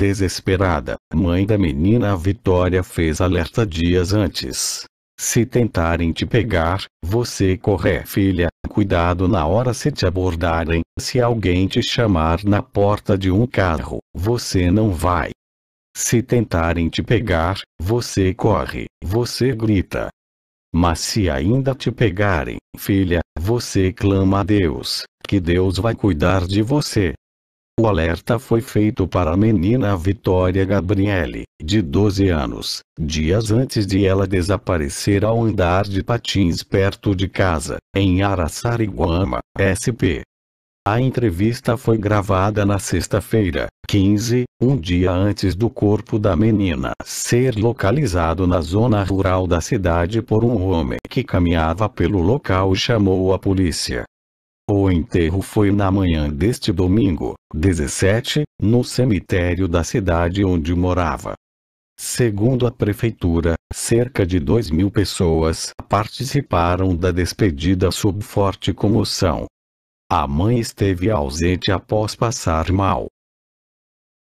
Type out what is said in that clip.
Desesperada, mãe da menina Vitória fez alerta dias antes. Se tentarem te pegar, você corre, filha. Cuidado na hora se te abordarem. Se alguém te chamar na porta de um carro, você não vai. Se tentarem te pegar, você corre, você grita. Mas se ainda te pegarem, filha, você clama a Deus, que Deus vai cuidar de você. O alerta foi feito para a menina Vitória Gabriele, de 12 anos, dias antes de ela desaparecer ao andar de patins perto de casa, em Araçariguama, SP. A entrevista foi gravada na sexta-feira, 15, um dia antes do corpo da menina ser localizado na zona rural da cidade por um homem que caminhava pelo local e chamou a polícia. O enterro foi na manhã deste domingo, 17, no cemitério da cidade onde morava. Segundo a prefeitura, cerca de 2 mil pessoas participaram da despedida sob forte comoção. A mãe esteve ausente após passar mal,